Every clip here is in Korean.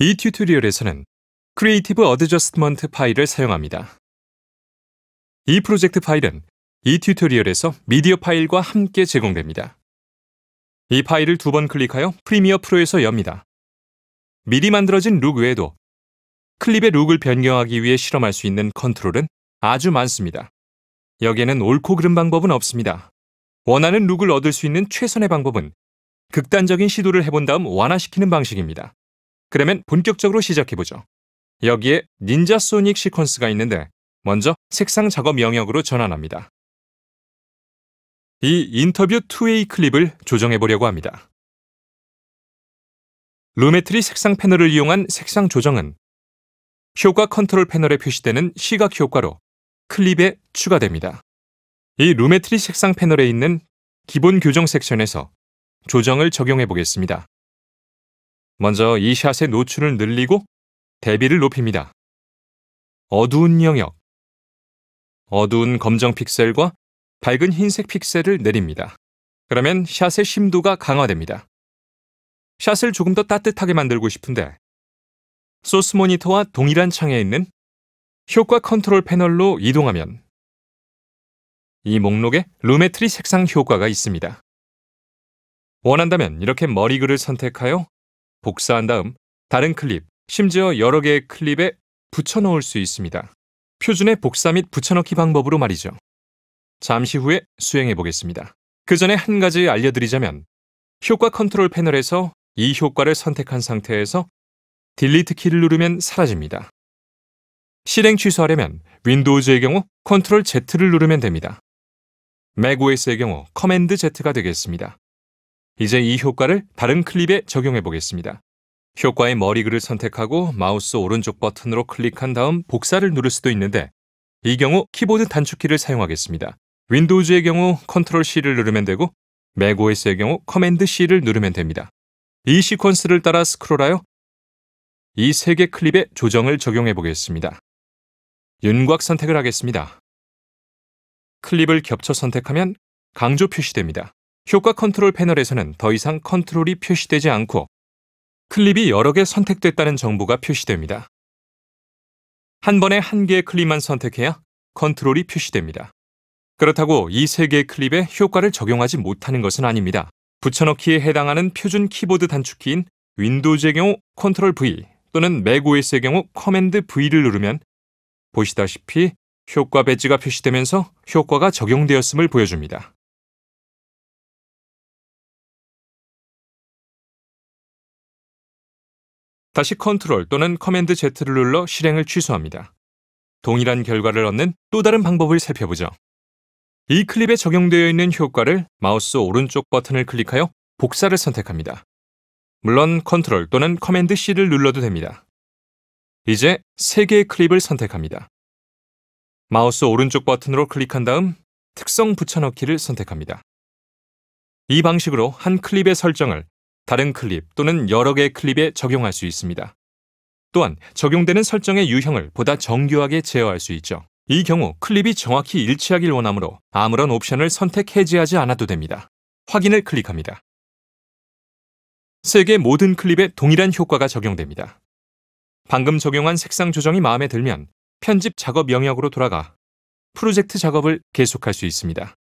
이 튜토리얼에서는 크리에이티브 어드저스트먼트 파일을 사용합니다. 이 프로젝트 파일은 이 튜토리얼에서 미디어 파일과 함께 제공됩니다. 이 파일을 두 번 클릭하여 프리미어 프로에서 엽니다. 미리 만들어진 룩 외에도 클립의 룩을 변경하기 위해 실험할 수 있는 컨트롤은 아주 많습니다. 여기에는 옳고 그른 방법은 없습니다. 원하는 룩을 얻을 수 있는 최선의 방법은 극단적인 시도를 해본 다음 완화시키는 방식입니다. 그러면 본격적으로 시작해보죠. 여기에 닌자 소닉 시퀀스가 있는데 먼저 색상 작업 영역으로 전환합니다. 이 인터뷰 2웨이 클립을 조정해보려고 합니다. 루메트리 색상 패널을 이용한 색상 조정은 효과 컨트롤 패널에 표시되는 시각 효과로 클립에 추가됩니다. 이 루메트리 색상 패널에 있는 기본 교정 섹션에서 조정을 적용해 보겠습니다. 먼저 이 샷의 노출을 늘리고 대비를 높입니다. 어두운 영역 어두운 검정 픽셀과 밝은 흰색 픽셀을 내립니다. 그러면 샷의 심도가 강화됩니다. 샷을 조금 더 따뜻하게 만들고 싶은데 소스 모니터와 동일한 창에 있는 효과 컨트롤 패널로 이동하면 이 목록에 루메트리 색상 효과가 있습니다. 원한다면 이렇게 머리글을 선택하여 복사한 다음 다른 클립, 심지어 여러 개의 클립에 붙여넣을 수 있습니다. 표준의 복사 및 붙여넣기 방법으로 말이죠. 잠시 후에 수행해 보겠습니다. 그 전에 한 가지 알려드리자면 효과 컨트롤 패널에서 이 효과를 선택한 상태에서 딜리트 키를 누르면 사라집니다. 실행 취소하려면 윈도우즈의 경우 컨트롤 Z를 누르면 됩니다. m a c o s 의 경우 커맨드 Z가 되겠습니다. 이제 이 효과를 다른 클립에 적용해 보겠습니다. 효과의 머리글을 선택하고 마우스 오른쪽 버튼으로 클릭한 다음 복사를 누를 수도 있는데 이 경우 키보드 단축키를 사용하겠습니다. 윈도우즈의 경우 컨트롤 C를 누르면 되고 맥OS의 경우 커맨드 C를 누르면 됩니다. 이 시퀀스를 따라 스크롤하여 이 세 개 클립에 조정을 적용해 보겠습니다. 윤곽 선택을 하겠습니다. 클립을 겹쳐 선택하면 강조 표시됩니다. 효과 컨트롤 패널에서는 더 이상 컨트롤이 표시되지 않고 클립이 여러 개 선택됐다는 정보가 표시됩니다. 한 번에 한 개의 클립만 선택해야 컨트롤이 표시됩니다. 그렇다고 이 세 개의 클립에 효과를 적용하지 못하는 것은 아닙니다. 붙여넣기에 해당하는 표준 키보드 단축키인 윈도우즈의 경우 컨트롤 V 또는 맥OS의 경우 커맨드 V를 누르면 보시다시피 효과 배지가 표시되면서 효과가 적용되었음을 보여줍니다. 다시 컨트롤 또는 커맨드 Z를 눌러 실행을 취소합니다. 동일한 결과를 얻는 또 다른 방법을 살펴보죠. 이 클립에 적용되어 있는 효과를 마우스 오른쪽 버튼을 클릭하여 복사를 선택합니다. 물론 컨트롤 또는 커맨드 C를 눌러도 됩니다. 이제 3개의 클립을 선택합니다. 마우스 오른쪽 버튼으로 클릭한 다음 특성 붙여넣기를 선택합니다. 이 방식으로 한 클립의 설정을 다른 클립 또는 여러 개의 클립에 적용할 수 있습니다. 또한 적용되는 설정의 유형을 보다 정교하게 제어할 수 있죠. 이 경우 클립이 정확히 일치하길 원하므로 아무런 옵션을 선택 해제하지 않아도 됩니다. 확인을 클릭합니다. 세 개 모든 클립에 동일한 효과가 적용됩니다. 방금 적용한 색상 조정이 마음에 들면 편집 작업 영역으로 돌아가 프로젝트 작업을 계속할 수 있습니다.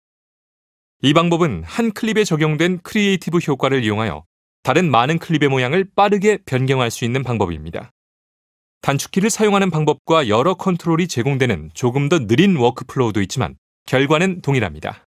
이 방법은 한 클립에 적용된 크리에이티브 효과를 이용하여 다른 많은 클립의 모양을 빠르게 변경할 수 있는 방법입니다. 단축키를 사용하는 방법과 여러 컨트롤이 제공되는 조금 더 느린 워크플로우도 있지만 결과는 동일합니다.